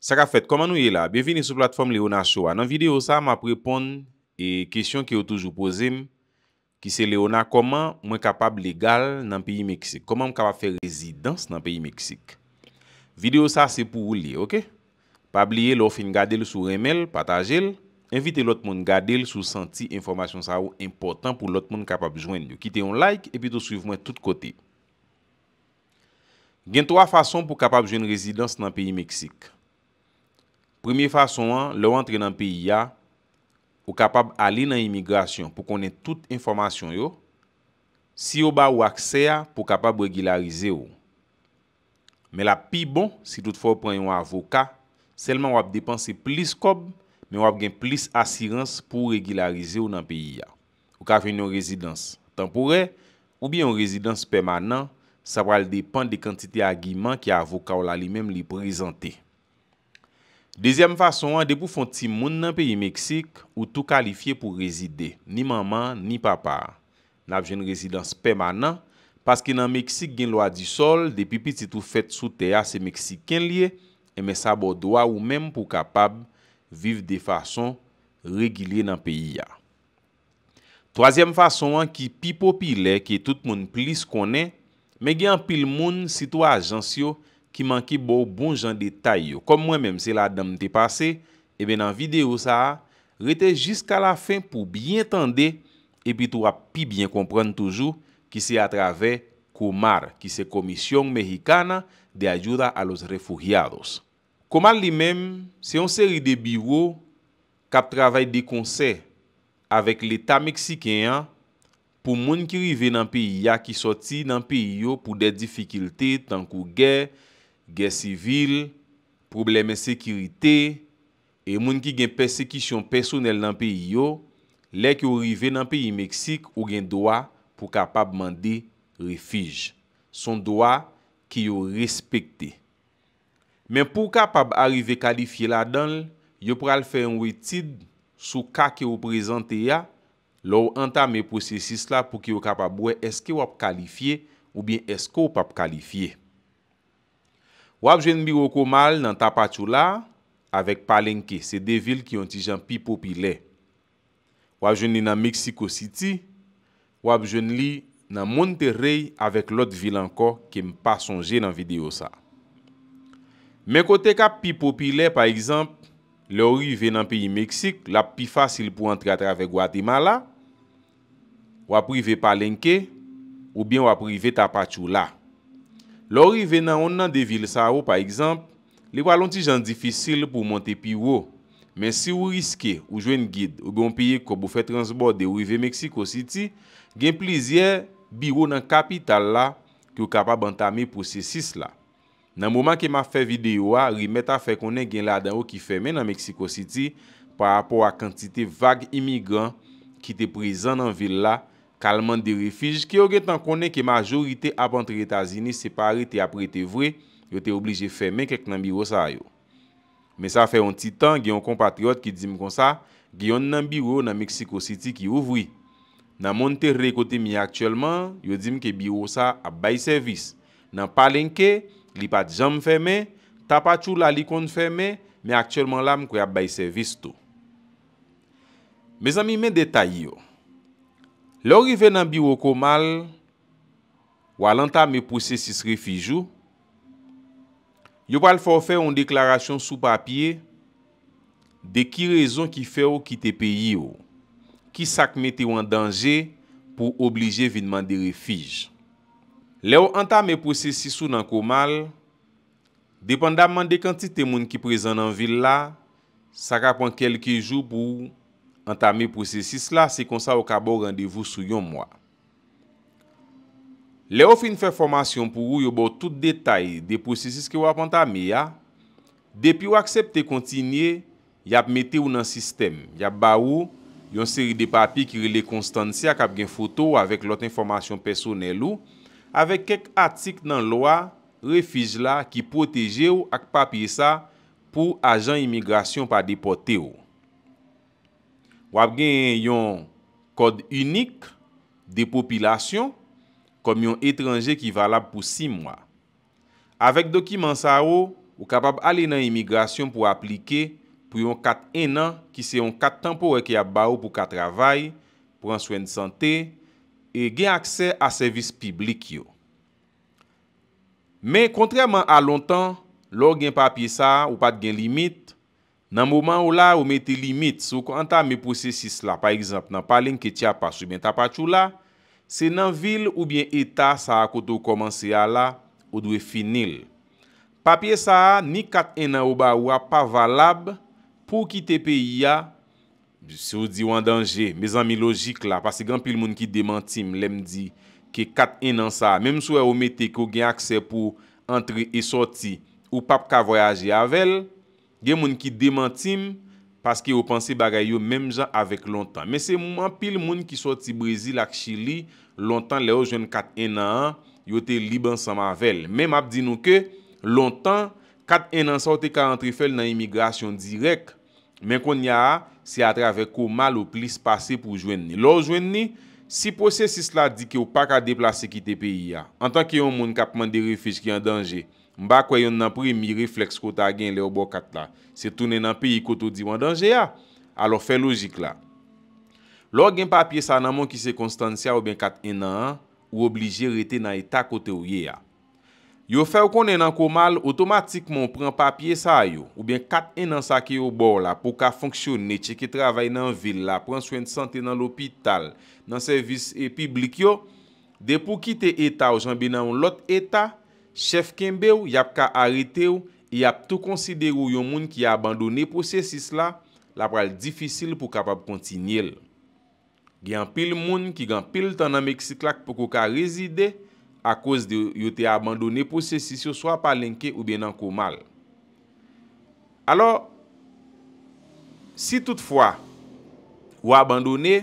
Sakafet, koman nou ye la? Bienveni sou platform Leona Showa. Nan video sa, ma prepon e kesyon ki yo toujou posem ki se Leona, koman mwen kapab legal nan peyi Meksik? Koman mwen kapab fe rezidans nan peyi Meksik? Video sa, se pou ou li, ok? Pa bliye, lò fin gade lè sou remel, patajel, invite lòt moun gade lè sou senti informasyon sa ou important pou lòt moun kapab jwen yo. Kite yon like, epi tou suiv mwen tout kote. Gen 3 fason pou kapab jwen rezidans nan peyi Meksik. Premye fason an, lo antre nan peyi ya, ou kapab ali nan imigrasyon pou konen tout informasyon yo, si yo ba ou akseya pou kapab regilarize yo. Men la pi bon, si tout fò ou pren yon avoka, selman wap depanse plis kob, men wap gen plis asirans pou regilarize yo nan peyi ya. Ou ka ven yon rezidans tempore, ou bi yon rezidans permanent, sa pral depan de kantite agiman ki avoka ou la li menm li prezante. Dezyem fason an, de pou fon ti moun nan peyi Meksik, ou tou kalifiye pou rezide, ni maman, ni papa. Nap jen rezidans pemanan, paske nan Meksik gen lwa di sol, de pipi ti tou fet sou teya se Meksik ken liye, e me sabo doa ou men pou kapab viv de fason regile nan peyi ya. Troasyem fason an, ki pi popile, ki tout moun plis konen, me gen pil moun sitwa ajansyo ki manki bo bon jan detay yo. Kom mwen menm, se la damnte pase, e ben nan video sa, rete jiska la fin pou bien tende, e pi tou api bien kompren toujou, ki se atrave Komar, ki se komisyon mehikana de ajura a los refugiaros. Komar li menm, se yon seri de biwo, kap travay de konse, avek l'eta Meksikyan, pou moun ki rive nan peyi ya, ki soti nan peyi yo, pou de difikilte, tankou gè, Gè sivil, probleme sekirite, e moun ki gen persekisyon personel nan peyi yo, lè ki yo rive nan peyi Meksik ou gen doa pou kapab mande refij. Son doa ki yo respekte. Men pou kapab arrive kalifiye la donl, yo pral fè yon wè tid sou ka ki yo prezante ya, lou anta mè prosesis la pou ki yo kapab wè eske yo ap kalifiye ou bien eske yo ap kalifiye. Wap jwen miro ko mal nan Tapachoula avèk Palenke. Se de vil ki yon ti jan pi popile. Wap jwen li nan Mexico City. Wap jwen li nan Monterrey avèk lot vil anko kem pa sonje nan video sa. Men kote ka pi popile, pa exemple, le ori ve nan pi yi Meksik, la pi fasil pou antre atravek Guatemala. Wap rive Palenke ou bien wap rive Tapachoula. Lò rive nan on nan de vil sa ou pa ekzamp, li walan ti jan difisil pou monte pi ou, men si ou riske ou jwen gid ou goun piye ko bou fe transborde ou rive Meksiko City, gen plizye bi ou nan kapital la ki ou kapa bantame pou se sis la. Nan mouman ke ma fe videyo a, rimeta fe konen gen la dan ou ki fe men nan Meksiko City pa apò a kantite vage imigran ki te prizan nan vil la, Kalman de refij ki yo ge tan konen ki majorite ap antre Etazini separe te ap rete vwe, yo te oblije feme kek nan biro sa yo. Me sa fe yon titan, gion kompatriot ki dizim kon sa, gion nan biro nan Meksiko City ki ouvri. Nan moun te rekote mi aktyelman, yo dizim ke biro sa ap bay servis. Nan palenke, li pat jam feme, tapat chou la likon feme, me aktyelman lam kwe ap bay servis to. Me zan mi men detay yo. Lè ou rive nan biro komal, ou al anta me prosesis refijou, yo pal fò fè un deklarasyon sou papye de ki rezon ki fè ou kite peyi ou, ki sak metè ou an danje pou oblije vinman de refij. Lè ou anta me prosesis ou nan komal, depan daman de kantite moun ki prezan nan vil la, sak apan kelke jou pou... Antame prosesis la, se konsa ou ka bo randevou sou yon mwa. Le ou fin fè formasyon pou ou, yo bo tout detay de prosesis ki wap antame ya, depi ou aksepte kontinye, yap mete ou nan sistem. Yap ba ou, yon seri de papi ki rele konstantia kap gen foto ou avèk lote informasyon personel ou, avèk kek atik nan loa refij la ki poteje ou ak papi sa pou ajan imigrasyon pa depote ou. wap gen yon kod unik de popilasyon kom yon etranje ki valab pou 6 mwa. Awek dokiman sa ou, ou kapab ale nan emigrasyon pou aplike pou yon kat enan ki se yon kat tempo wè ki ap ba ou pou kat travay, pou an swen di sante, e gen akse a servis piblik yo. Men kontreman a lontan, lor gen papye sa ou pat gen limit, Nan mouman ou la ou mette limit sou kon anta me posesis la, par exemple nan palen ke tia pasu men tapachou la, se nan vil ou bien eta sa akoto komanse ya la ou dwe finil. Papye sa a, ni kat enan ou ba ou a pa valab pou ki tepe ya, se ou di wan danje, me zan mi logik la, pasi gan pil moun ki demantim lem di ke kat enan sa a, menm sou e ou mette ki ou gen akse pou antre e soti ou pap ka voyaje avel, gen moun ki demantim paske yo panse bagay yo menm jan avek lontan. Men se moun pil moun ki soti Brezi lak Chili lontan le yo jwen kat enan yo te liban san mavel. Men ap di nou ke lontan kat enan sa ou te karantrifel nan emigrasyon direk men kon ya a si atre avek ko mal ou plis pase pou jwen ni. Lo jwen ni, si posesis la di ki yo pak a deplase ki te peyi ya, an tan ki yo moun kapman de rifij ki an danje, Mba kwe yon nan premi refleks kota gen le obo kat la. Se tounen nan peyi koto diwan danje ya. Alo fe logik la. Lò gen papye sa nan moun ki se konstansia ou ben kat ena an. Ou oblige rete nan eta kote ou ye ya. Yo fe w konen nan komal, otomatikman pren papye sa yo. Ou ben kat ena sa ki yo bor la pou ka fonksyonne. Che ki travay nan vil la, pren swen de sante nan l'opital. Nan servis e piblik yo. De pou kite eta ou janbe nan l'ot eta. Chef kembe ou, yap ka arete ou, yap tou konsider ou yon moun ki ya abandone posesis la, la pral difisil pou kapab kontinye l. Gyan pil moun ki gyan pil tanan Meksik lak pou kou ka rezide a kouz de yote ya abandone posesis ou, swa pa lenke ou ben nan kou mal. Alo, si toutfwa ou abandone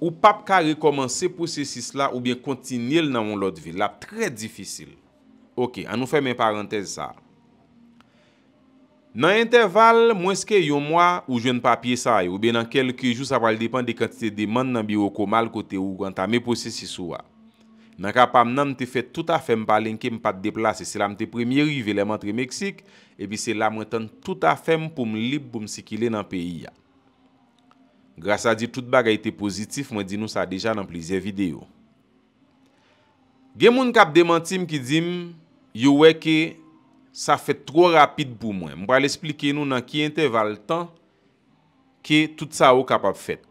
ou pap ka rekomansi posesis la ou ben kontinye l nan moun lot vi, la pre difisil. Ok, an nou fèm en parantez sa. Nan enteval, mwen ske yo mwa ou jwen papye sa ay, ou be nan kelki jou sa pal depan de kantite deman nan biro komal kote ou gwen ta me posi si souwa. Nan kapam nan mte fè tout a fèm palen ke m pat deplase, se la mte premye rive lèm antre Meksik, e bi se la mwen ton tout a fèm pou m lib pou m sikile nan peyi ya. Grasa di tout bagay te pozitif, mwen di nou sa deja nan plizye video. Gen moun kap deman tim ki dim... Yowè ke sa fè tro rapit pou mwen. Mwen pral esplike nou nan ki ente val tan ke tout sa ou kapap fèt.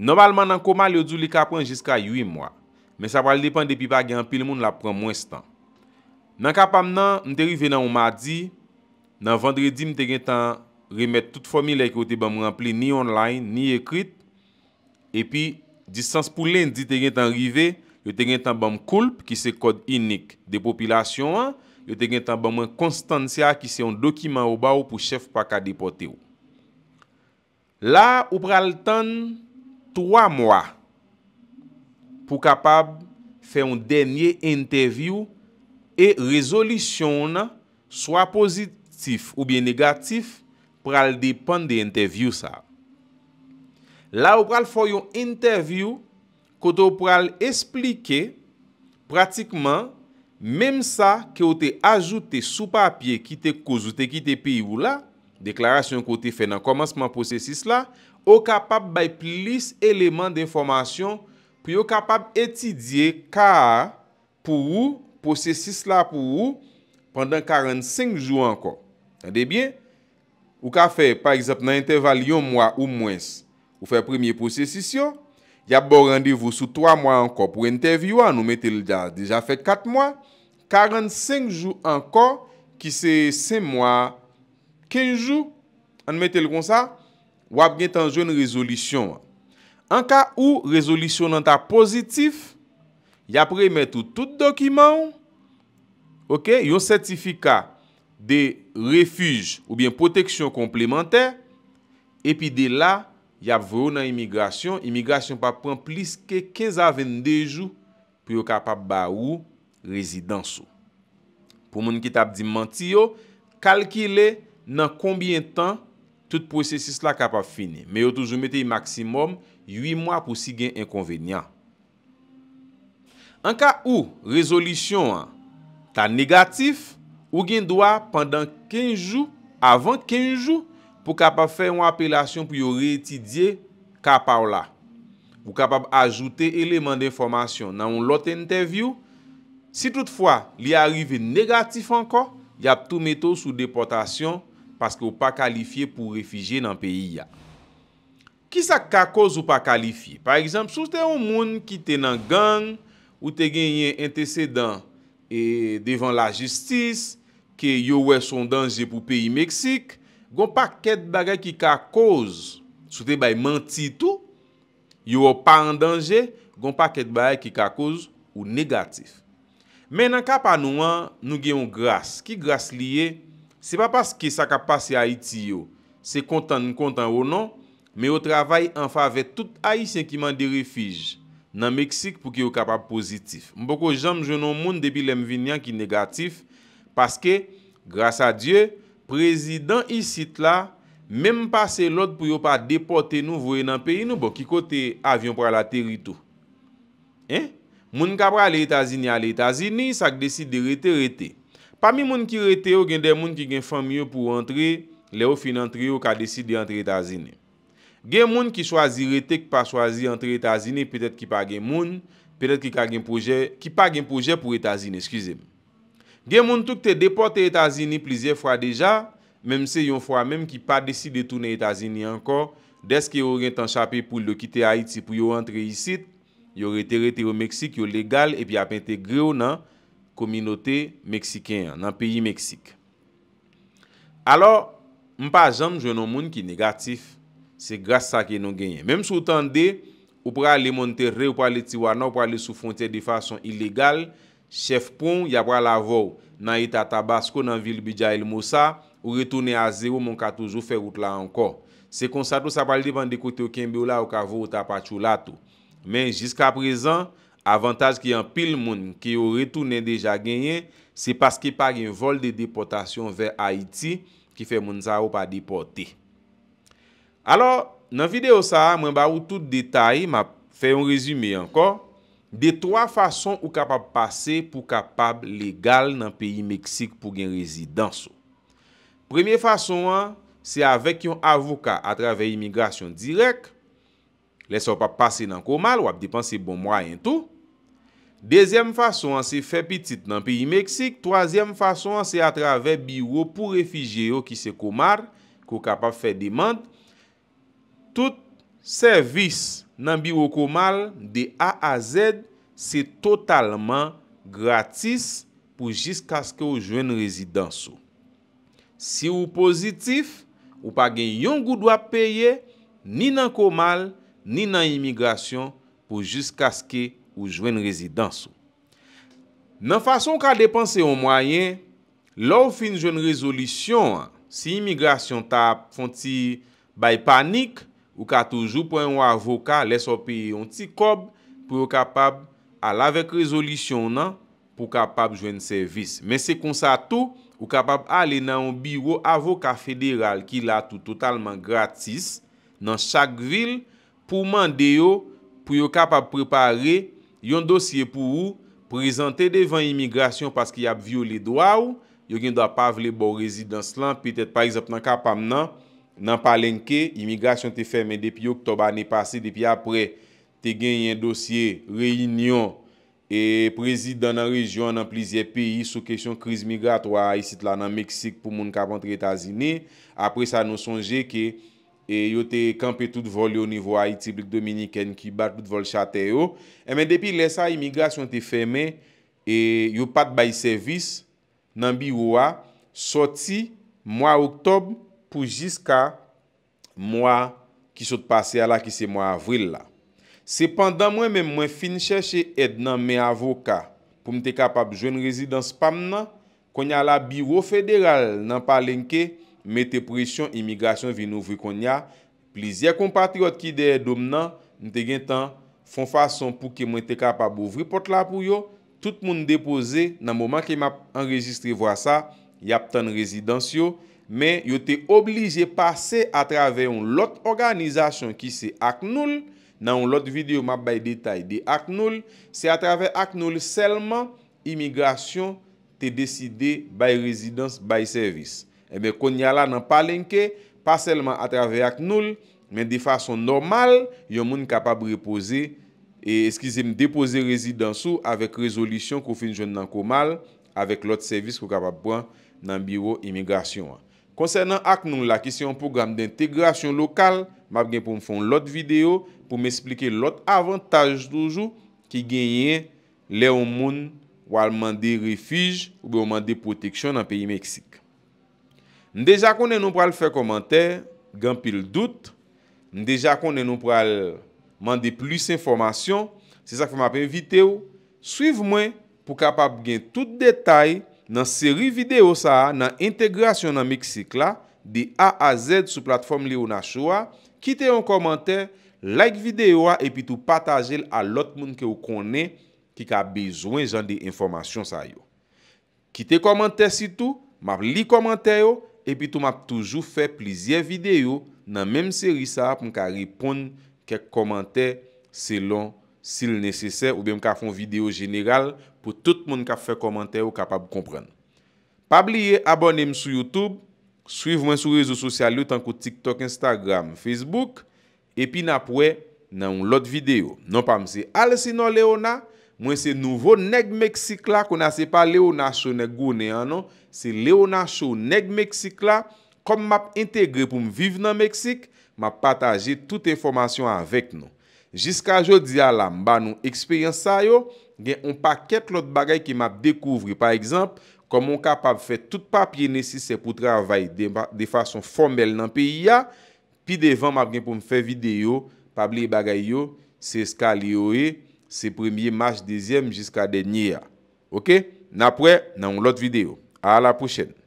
Normalman nan komal yo djou li kapran jiska 8 mwen. Men sa pral depan depi bagi anpil moun la pran mwen stan. Nan kapam nan, mwen te rive nan ou madi. Nan vendredi mwen te gen tan remet tout fomil ekote ba mwen rample ni online ni ekrit. E pi, disans pou lendi te gen tan rive... yo te gen tanbam kulp ki se kod inik de popilasyon an, yo te gen tanbam konstantia ki se yon dokiman ou ba ou pou chef pakadey pote ou. La ou pral tan 3 mwa pou kapab fe yon denye intervyou e rezolisyon an swa pozitif ou biye negatif pral depan de intervyou sa. La ou pral foy yon intervyou, kote ou pral esplike pratikman, mem sa ke ou te ajoute sou papye ki te kouz ou te ki te pi ou la, deklarasyon ko te fe nan komansman posesis la, ou kapab bay plis eleman de informasyon, pi ou kapab etidye ka pou ou, posesis la pou ou, pandan 45 jou anko. Tande bien? Ou ka fe, par exemple, nan interval yon mwa ou mwens, ou fe premier posesis yo, ya bo randevou sou 3 mwa anko pou enteviwa, nou metel ya deja fet 4 mwa, 45 jou anko, ki se 5 mwa, 15 jou, an metel kon sa, wap gen tanjou nè rezolisyon. An ka ou rezolisyon nan ta pozitif, ya pre metou tout dokiman, yon sertifika de refuj ou bien proteksyon komplementè, epi de la, Yap vro nan imigrasyon, imigrasyon pa pran plis ke 15 a 22 jou pou yo kapap ba ou rezidansou. Pou moun ki tap di manti yo, kalkile nan kombien tan tout prosesis la kapap fini. Me yo toujou mette yi maksimum 8 mwa pou si gen enkonvenyan. An ka ou rezolisyon an, ta negatif ou gen dwa pandan 15 jou, avan 15 jou, pou kapap fè yon apelasyon pou yon re-etidye kapaw la. Ou kapap ajoute eleman de informasyon nan yon lote interview. Si toutfwa li a arrive negatif anko, yap tou meto sou deportasyon paske ou pa kalifiye pou refije nan peyi ya. Ki sa kakoz ou pa kalifiye? Par exemple, sou te yon moun ki te nan gang ou te genyen entesedan devan la justis ke yon wè son danje pou peyi Meksik Gon pa ket bagay ki ka koz... Soute bay manti tou... Yo ou pa an danje... Gon pa ket bagay ki ka koz... Ou negatif... Men an kapa nou an... Nou gen yon gras... Ki gras liye... Se pa paske sa ka pase a iti yo... Se kontan ou non... Me yo travay an fave tout a isen ki man de refij... Nan Meksik pou ki yo kapa pozitif... Mpoko jom jounon moun... Depi lem vinyan ki negatif... Paske... Grasa Diyo... prezidant isit la, mem pase lot pou yo pa depote nou vwe nan peyi nou, bo ki kote avyon pralateri tou. Eh? Moun kabra le Etazini a le Etazini, sak desi de rete rete. Pa mi moun ki rete yo, gen de moun ki gen fanmyo pou entre, le ou finanteri yo ka desi de entre Etazini. Gen moun ki swazi rete ki pa swazi entre Etazini, petet ki pa gen moun, petet ki ka gen proje, ki pa gen proje pou Etazini, eskize moun. Gen moun touk te depote Etazini plizye fwa deja, menm se yon fwa menm ki pa desi de toune Etazini ankor, des ki yon ren tan chapi pou lo kite Haiti pou yon rentre yisit, yon rete rete yo Meksik, yon legal, epi apen te griyo nan kominote Meksikyan, nan peyi Meksik. Alo, mpa jom jounon moun ki negatif, se grasa sa ki yon genye. Menm sou tan de, ou pra le moun te re, ou pra le tiwana, ou pra le sou fonter de fason ilegal, Chefpon yabwa la vou nan ita tabasko nan vil bi Djael Moussa ou retoune a zero moun katoujou fe route la anko. Se konsato sa pali devan dekote ou kenbe ou la ou kavou ou tapachou la tou. Men, jiska prezan, avantaj ki an pil moun ki ou retoune deja genyen, se paski pa gen vol de deportasyon ver Haiti ki fe moun za ou pa deporte. Alo, nan video sa, mwen ba ou tout detay ma fe yon rezume anko. De 3 fason ou kapap pase pou kapap legal nan peyi Meksik pou gen rezidansou. Premye fason an, se avek yon avoka atrave immigration direk. Lese ou pap pase nan komal ou ap depanse bon mwayen tou. Dezem fason an, se fe pitit nan peyi Meksik. Troazem fason an, se atrave biro pou refije ou ki se komal. Kou kapap fe deman tout servis. nan biro komal de A a Z, se totalman gratis pou jisk aske ou jwen rezidansou. Si ou pozitif, ou pa gen yon goudwa peye, ni nan komal, ni nan imigrasyon, pou jisk aske ou jwen rezidansou. Nan fason ka depanse ou mwayen, la ou fin jwen rezolisyon, si imigrasyon ta fonti bay panik, Ou ka toujou pou yon avoka leso pe yon ti kob pou yon kapab al avek rezolisyon nan pou kapab jwen servis. Men se kon sa tou, ou kapab ale nan yon biro avoka federal ki la tou totalman gratis nan chak vil pou mande yo pou yon kapab prepare yon dosye pou ou, prezante devan imigrasyon paski yon ap viole do a ou, yon gen do ap avle bon rezidans lan, petet par exemple nan kapab nan... nan palen ke, imigrasyon te fèmè depi oktob ane pase depi apre te gen yon dosye, reyinyon e prezid dans nan rejyon nan plizye peyi sou kesyon kriz migrato a yisit la nan Meksik pou moun kapantre Etasini. Apre sa nou sonje ke e yo te kampe tout vol yo nivou a itiblik Dominiken ki bat tout vol chate yo. Emen depi lesa imigrasyon te fèmè e yo pat bayi servis nan bi ou a soti mwa oktob pou jiska mwa ki sot pase ala ki se mwa avril la. Se pandan mwen men mwen fin chèche ed nan mwen avoka, pou mwen te kapab joun rezidans pam nan, konya la biro federal nan palenke, mwen te presyon imigrasyon vin ouvri konya, plizye kompatriot ki de ed om nan, mwen te gen tan fon fason pou ke mwen te kapab ouvri pot la pou yo, tout moun depose nan mouman ki mwen enregistre vwa sa, yap tan rezidans yo, men yo te oblije pase a trave yon lot organizasyon ki se ak noul, nan yon lot videyo ma bay detay de ak noul, se a trave ak noul selman imigrasyon te deside bay rezidans, bay servis. E men kon nyalan nan palenke, pa selman a trave ak noul, men de fason normal, yon moun kapab repose, e eskize m depose rezidans ou avek rezolisyon kon finjon nan komal, avek lot servis kon kapab bran nan biro imigrasyon an. Ponsernan ak nou la ki si yon program d'integrasyon lokal, map gen pou m'fon lot videyo pou m'esplike lot avantaj doujou ki genyen le ou moun wale mande refij ou be ou mande proteksyon nan peyi Meksik. Ndeja konen nou pral fè komantè, gen pil dout, ndeja konen nou pral mande plus informasyon, se sa fè map en videyo, suiv mwen pou kapap gen tout detay Nan seri video sa, nan integrasyon nan Meksik la, di a a zed sou platform li ou na chou a, kite yon komante, like videyo a, epi tou pataje al lot moun ke ou konen ki ka bezwen jan de informasyon sa yo. Kite komante si tou, map li komante yo, epi tou map toujou fe plizye videyo, nan menm seri sa ap moun ka ripon ke komante selon videyo. Sil nesesè ou bem ka foun video genegal pou tout moun ka fè komentè ou kapab kompren. Pabliye abonem sou Youtube, suiv mwen sou rezo sosyal yo tankou TikTok, Instagram, Facebook. Epi napwe nan un lot video. Non pa mse al si nan Leona, mwen se nouvo neg Meksik la kon a se pa Leona show neg gounen anon. Se Leona show neg Meksik la, kom map integre pou m viv nan Meksik, map pataje tout informasyon avek nou. Jiska jo diya la, ba nou eksperyensa yo, gen yon paket lot bagay ki map dekouvri. Par ekzamp, kon moun kapap fe tout papye nesise pou travay de fason formel nan peyi ya, pi devan ma gen pou m fe video, pabli bagay yo, se skali yo e, se premye match dezyem jiska denye ya. Ok? Na pre, nan yon lot video. A la pouchene.